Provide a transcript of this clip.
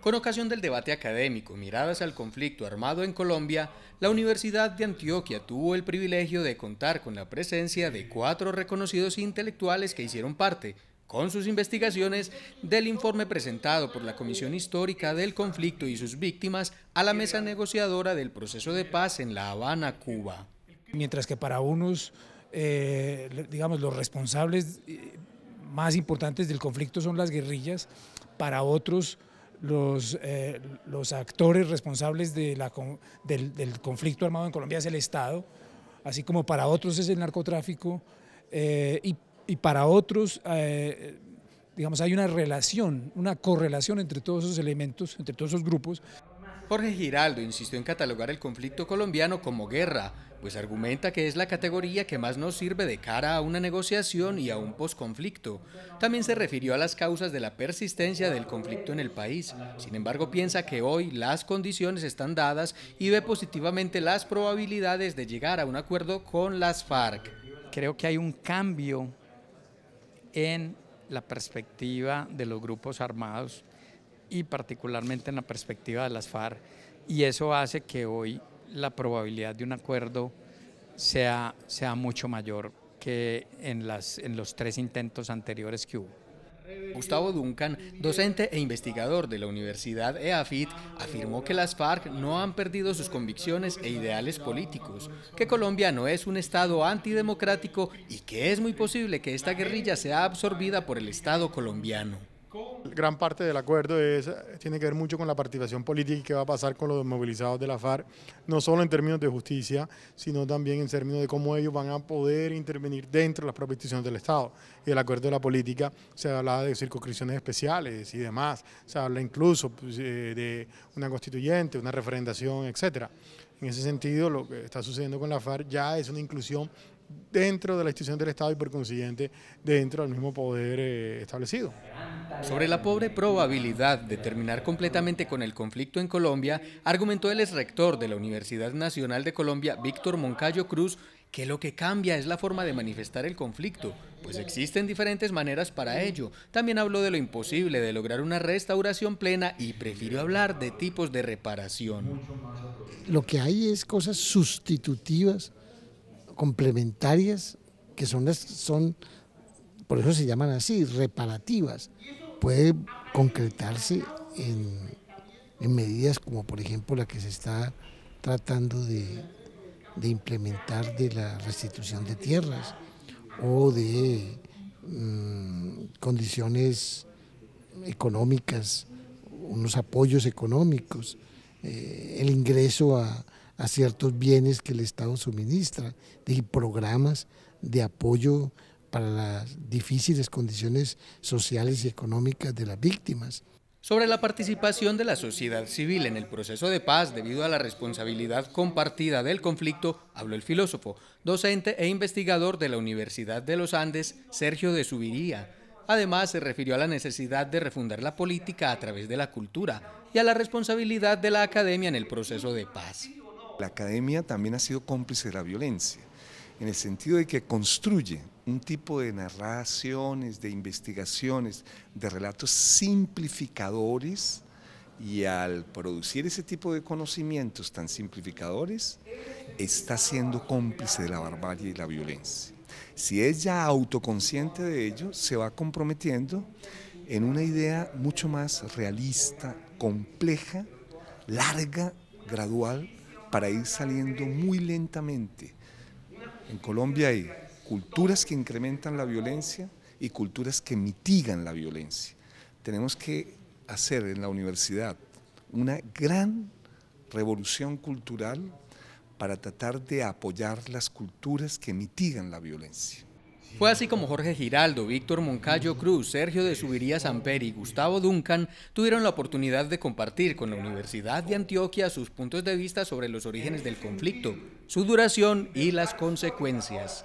Con ocasión del debate académico Miradas al conflicto armado en Colombia, la Universidad de Antioquia tuvo el privilegio de contar con la presencia de cuatro reconocidos intelectuales que hicieron parte, con sus investigaciones, del informe presentado por la Comisión Histórica del Conflicto y sus víctimas a la mesa negociadora del proceso de paz en La Habana, Cuba. Mientras que para unos, eh, digamos, los responsables eh, más importantes del conflicto son las guerrillas, para otros los, eh, los actores responsables del, conflicto armado en Colombia es el Estado, así como para otros es el narcotráfico, eh, y, para otros, eh, digamos, hay una relación, una correlación entre todos esos elementos, entre todos esos grupos. Jorge Giraldo insistió en catalogar el conflicto colombiano como guerra, pues argumenta que es la categoría que más nos sirve de cara a una negociación y a un posconflicto. También se refirió a las causas de la persistencia del conflicto en el país. Sin embargo, piensa que hoy las condiciones están dadas y ve positivamente las probabilidades de llegar a un acuerdo con las FARC. Creo que hay un cambio en la perspectiva de los grupos armados y particularmente en la perspectiva de las FARC. Y eso hace que hoy la probabilidad de un acuerdo sea, sea mucho mayor que en, en los tres intentos anteriores que hubo. Gustavo Duncan, docente e investigador de la Universidad EAFIT, afirmó que las FARC no han perdido sus convicciones e ideales políticos, que Colombia no es un Estado antidemocrático y que es muy posible que esta guerrilla sea absorbida por el Estado colombiano gran parte del acuerdo es, tiene que ver mucho con la participación política y qué va a pasar con los movilizados de la FARC, no solo en términos de justicia, sino también en términos de cómo ellos van a poder intervenir dentro de las propias instituciones del Estado. Y el acuerdo de la política se habla de circunscripciones especiales y demás, se habla incluso pues, eh, de una constituyente, una referendación, etcétera. En ese sentido, lo que está sucediendo con la FARC ya es una inclusión dentro de la institución del Estado y por consiguiente dentro del mismo poder eh, establecido. Sobre la pobre probabilidad de terminar completamente con el conflicto en Colombia, argumentó el rector de la Universidad Nacional de Colombia, Víctor Moncayo Cruz, que lo que cambia es la forma de manifestar el conflicto, pues existen diferentes maneras para ello. También habló de lo imposible de lograr una restauración plena y prefirió hablar de tipos de reparación. Lo que hay es cosas sustitutivas complementarias, que son las, son, por eso se llaman así, reparativas, puede concretarse en, medidas como por ejemplo la que se está tratando de, implementar de la restitución de tierras o de mm, condiciones económicas, unos apoyos económicos, eh, el ingreso a, a ciertos bienes que el Estado suministra, de programas de apoyo para las difíciles condiciones sociales y económicas de las víctimas. Sobre la participación de la sociedad civil en el proceso de paz debido a la responsabilidad compartida del conflicto, habló el filósofo, docente e investigador de la Universidad de los Andes, Sergio de Subiría. Además, se refirió a la necesidad de refundar la política a través de la cultura y a la responsabilidad de la academia en el proceso de paz. La academia también ha sido cómplice de la violencia, en el sentido de que construye un tipo de narraciones, de investigaciones, de relatos simplificadores y al producir ese tipo de conocimientos tan simplificadores, está siendo cómplice de la barbarie y la violencia. Si es ya autoconsciente de ello, se va comprometiendo en una idea mucho más realista, compleja, larga, gradual para ir saliendo muy lentamente. En Colombia hay culturas que incrementan la violencia y culturas que mitigan la violencia. Tenemos que hacer en la universidad una gran revolución cultural para tratar de apoyar las culturas que mitigan la violencia. Fue así como Jorge Giraldo, Víctor Moncayo Cruz, Sergio de Subiría Samper y Gustavo Duncan tuvieron la oportunidad de compartir con la Universidad de Antioquia sus puntos de vista sobre los orígenes del conflicto, su duración y las consecuencias.